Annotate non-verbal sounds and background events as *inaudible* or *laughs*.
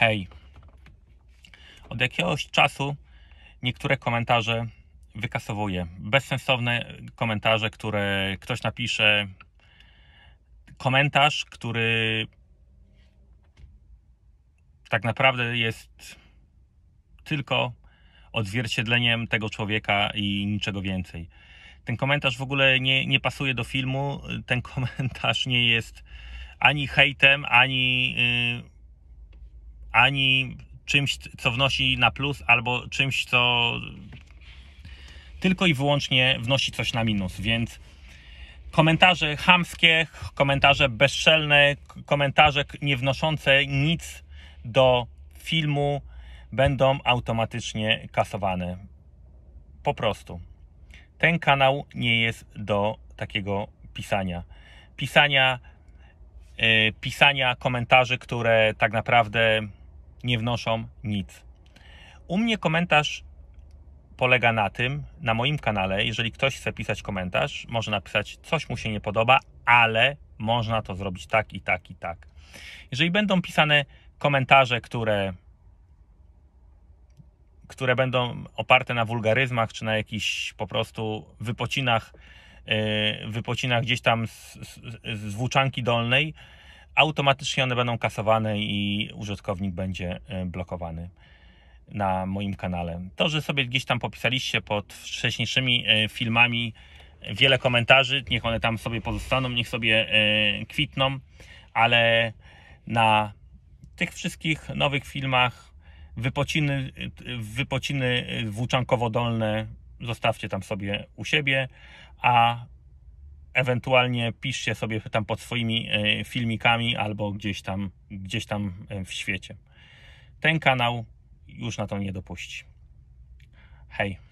hej. Od jakiegoś czasu niektóre komentarze wykasowuję. Bezsensowne komentarze, które ktoś napisze. Komentarz, który tak naprawdę jest tylko odzwierciedleniem tego człowieka i niczego więcej. Ten komentarz w ogóle nie, nie pasuje do filmu. Ten *laughs* komentarz nie jest ani hejtem, ani. Yy, ani czymś, co wnosi na plus, albo czymś, co tylko i wyłącznie wnosi coś na minus. Więc komentarze chamskie, komentarze bezczelne, komentarze nie wnoszące nic do filmu będą automatycznie kasowane. Po prostu. Ten kanał nie jest do takiego pisania. Pisania, yy, pisania komentarzy, które tak naprawdę nie wnoszą nic. U mnie komentarz polega na tym, na moim kanale, jeżeli ktoś chce pisać komentarz, może napisać, coś mu się nie podoba, ale można to zrobić tak i tak i tak. Jeżeli będą pisane komentarze, które, które będą oparte na wulgaryzmach czy na jakichś po prostu wypocinach, e, wypocinach gdzieś tam z, z, z włóczanki dolnej, automatycznie one będą kasowane i użytkownik będzie e, blokowany na moim kanale. To, że sobie gdzieś tam popisaliście pod wcześniejszymi e, filmami e, wiele komentarzy, niech one tam sobie pozostaną, niech sobie kwitną, ale na tych wszystkich nowych filmach wypociny, wypociny włóczankowo-dolne zostawcie tam sobie u siebie, a ewentualnie piszcie sobie tam pod swoimi e, filmikami albo gdzieś tam, gdzieś tam e, w świecie. Ten kanał już na to nie dopuści. Hej.